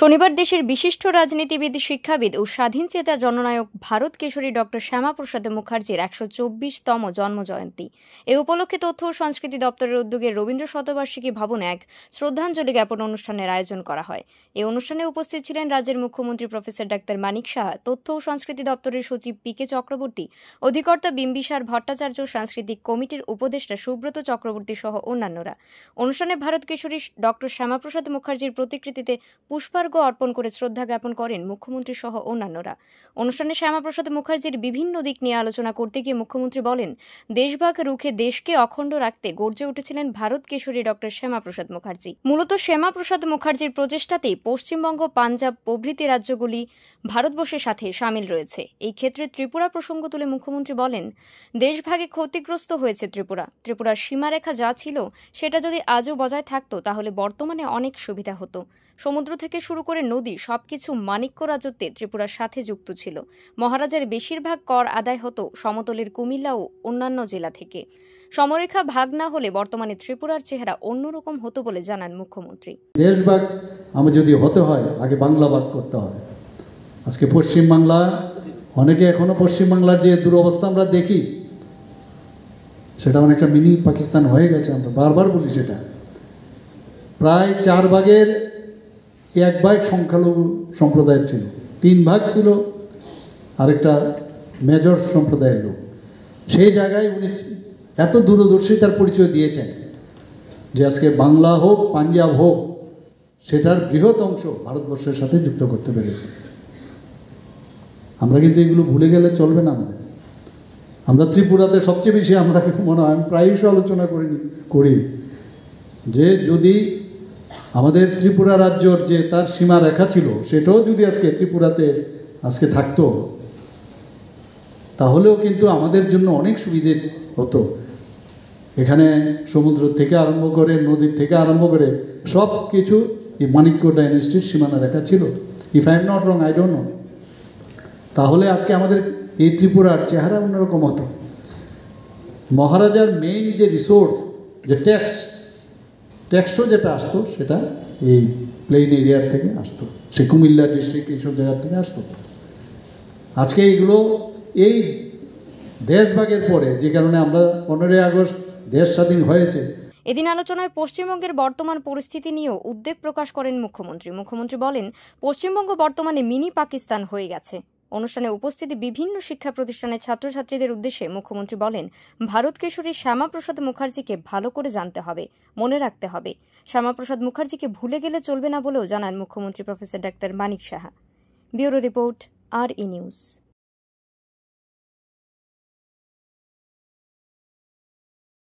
শনিবার দেশের বিশিষ্ট রাজনীতিবিদ শিক্ষাবিদ ও স্বাধীন চেতা জননায়ক ভারত কেশরী ডক্টর শ্যামাপ্রসাদ মুখার্জির একশো চব্বিশতম জন্মজয়ন্তী এ উপলক্ষে তথ্য ও সংস্কৃতি দপ্তরের উদ্যোগে রবীন্দ্র শতবার্ষিকী ভবনে এক শ্রদ্ধাঞ্জলি জ্ঞাপন অনুষ্ঠানের আয়োজন করা হয় এই অনুষ্ঠানে উপস্থিত ছিলেন রাজ্যের মুখ্যমন্ত্রী প্রফেসর ডাক্তার মানিক সাহা তথ্য ও সংস্কৃতি দপ্তরের সচিব পি কে চক্রবর্তী অধিকর্তা বিম্বিসার ভট্টাচার্য সাংস্কৃতিক কমিটির উপদেষ্টা সুব্রত চক্রবর্তী সহ অন্যান্যরা অনুষ্ঠানে ভারত কেশরী ডক্টর শ্যামাপ্রসাদ মুখার্জির প্রতিকৃতিতে পুষ্পার পুষ্পার্ঘ অর্পণ করে শ্রদ্ধা জ্ঞাপন করেন মুখ্যমন্ত্রী সহ অন্যান্যরা অনুষ্ঠানে শ্যামাপ্রসাদ মুখার্জির বিভিন্ন দিক নিয়ে আলোচনা করতে গিয়ে মুখ্যমন্ত্রী বলেন দেশভাগ রুখে দেশকে অখণ্ড রাখতে গর্জে উঠেছিলেন ভারত কিশোরী ডক্টর শ্যামাপ্রসাদ মুখার্জি মূলত শ্যামাপ্রসাদ মুখার্জির প্রচেষ্টাতেই পশ্চিমবঙ্গ পাঞ্জাব প্রভৃতি রাজ্যগুলি ভারতবর্ষের সাথে সামিল রয়েছে এই ক্ষেত্রে ত্রিপুরা প্রসঙ্গ তুলে মুখ্যমন্ত্রী বলেন দেশভাগে ক্ষতিগ্রস্ত হয়েছে ত্রিপুরা ত্রিপুরার সীমারেখা যা ছিল সেটা যদি আজও বজায় থাকত তাহলে বর্তমানে অনেক সুবিধা হতো সমুদ্র থেকে শুরু করে নদী সবকিছু মাণিক্য রাজত্বে ত্রিপুরার সাথে যুক্ত ছিল মহারাজার বেশিরভাগ কর আদায় হতো সমতলের কুমিল্লা ও অন্যান্য জেলা থেকে সমরেখা ভাগ না হলে বর্তমানে ত্রিপুরার চেহারা অন্যরকম হতো বলে জানান মুখ্যমন্ত্রী দেশভাগ আমি যদি হতে হয় আগে বাংলা ভাগ করতে হয় আজকে পশ্চিমবাংলা অনেকে এখনও পশ্চিমবাংলার যে দুরবস্থা আমরা দেখি সেটা অনেকটা মিনি পাকিস্তান হয়ে গেছে আমরা বারবার বলি সেটা প্রায় চার ভাগের এক ভাগ সংখ্যালঘু সম্প্রদায়ের ছিল তিন ভাগ ছিল আরেকটা মেজর সম্প্রদায়ের লোক সেই জায়গায় উনি এত দূরদর্শিতার পরিচয় দিয়েছেন যে আজকে বাংলা হোক পাঞ্জাব হোক সেটার বৃহৎ অংশ ভারতবর্ষের সাথে যুক্ত করতে পেরেছে আমরা কিন্তু এগুলো ভুলে গেলে চলবে না আমাদের আমরা ত্রিপুরাতে সবচেয়ে বেশি আমরা মনে হয় আমি প্রায়শই আলোচনা করিনি করি যে যদি আমাদের ত্রিপুরা রাজ্যর যে তার সীমা রেখা ছিল সেটাও যদি আজকে ত্রিপুরাতে আজকে থাকতো তাহলেও কিন্তু আমাদের জন্য অনেক সুবিধে হতো এখানে সমুদ্র থেকে আরম্ভ করে নদীর থেকে আরম্ভ করে সব কিছু এই মানিক্য ডাইনেস্টির সীমানা রেখা ছিল if I am not wrong I don't know তাহলে আজকে আমাদের এই ত্রিপুরার চেহারা অন্যরকম হতো মহারাজার মেইন যে রিসোর্স যে ট্যাক্স ট্যাক্সও যেটা আসতো সেটা এই প্লেন এরিয়ার থেকে আসতো সে কুমিল্লা ডিস্ট্রিক্ট এইসব জায়গার থেকে আসতো আজকে এগুলো এই দেশভাগের পরে যে কারণে আমরা পনেরোই আগস্ট দেশ স্বাধীন হয়েছে এদিন আলোচনায় পশ্চিমবঙ্গের বর্তমান পরিস্থিতি নিয়েও উদ্বেগ প্রকাশ করেন মুখ্যমন্ত্রী মুখ্যমন্ত্রী বলেন পশ্চিমবঙ্গ বর্তমানে মিনি পাকিস্তান হয়ে গেছে অনুষ্ঠানে উপস্থিত বিভিন্ন শিক্ষা প্রতিষ্ঠানের ছাত্রছাত্রীদের উদ্দেশ্যে মুখ্যমন্ত্রী বলেন ভারত কেশরী শ্যামাপ্রসাদ মুখার্জিকে ভালো করে জানতে হবে মনে রাখতে হবে শ্যামাপ্রসাদ মুখার্জিকে ভুলে গেলে চলবে না বলেও জানান মুখ্যমন্ত্রী প্রফেসর ডাক্তার মানিক সাহা ব্যুরো রিপোর্ট আর ই নিউজ